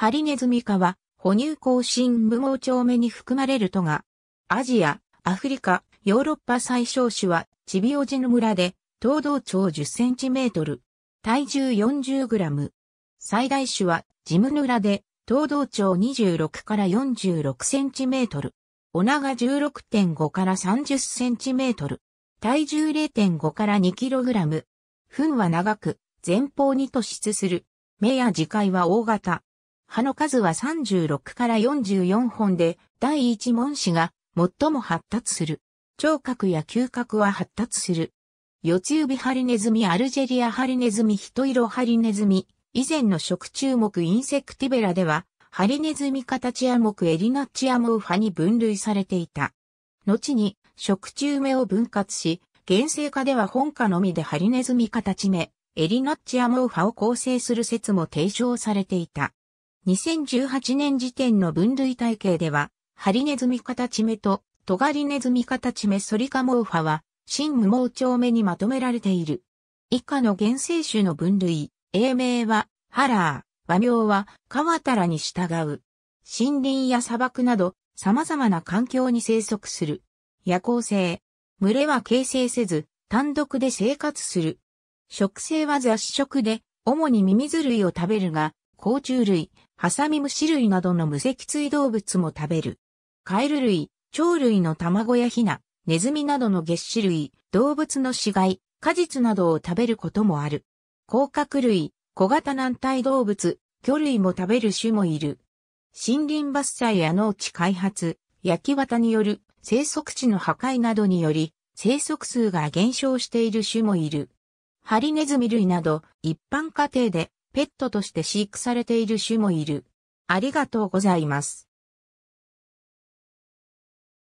ハリネズミ科は、哺乳更新無毛鳥目に含まれるとが、アジア、アフリカ、ヨーロッパ最小種は、チビオジの村で、東道長10センチメートル、体重40グラム。最大種は、ジムヌラで、東道長26から46センチメートル。お長16.5から30センチメートル。体重0.5から2キログラム。糞は長く、前方に突出する。目や耳介は大型。葉の数は36から44本で、第一門子が最も発達する。聴覚や嗅覚は発達する。四つ指ハリネズミ、アルジェリアハリネズミ、ヒトイロハリネズミ、以前の食中目インセクティベラでは、ハリネズミカタチア目エリナチアモウァに分類されていた。後に、食中目を分割し、原生化では本科のみでハリネズミカタチ目、エリナチアモウァを構成する説も提唱されていた。2018年時点の分類体系では、ハリネズミカタチメとトガリネズミカタチメソリカモウファは、新無毛鳥目にまとめられている。以下の原生種の分類、英名は、ハラー、和名は、カワタラに従う。森林や砂漠など、様々な環境に生息する。夜行性。群れは形成せず、単独で生活する。食性は雑食で、主にミミズ類を食べるが、甲虫類、ハサミムシ類などの無脊椎動物も食べる。カエル類、鳥類の卵やヒナ、ネズミなどの月種類、動物の死骸、果実などを食べることもある。甲殻類、小型軟体動物、魚類も食べる種もいる。森林伐採や農地開発、焼き綿による生息地の破壊などにより、生息数が減少している種もいる。ハリネズミ類など、一般家庭でペットとして飼育されている種もいる。ありがとうございます。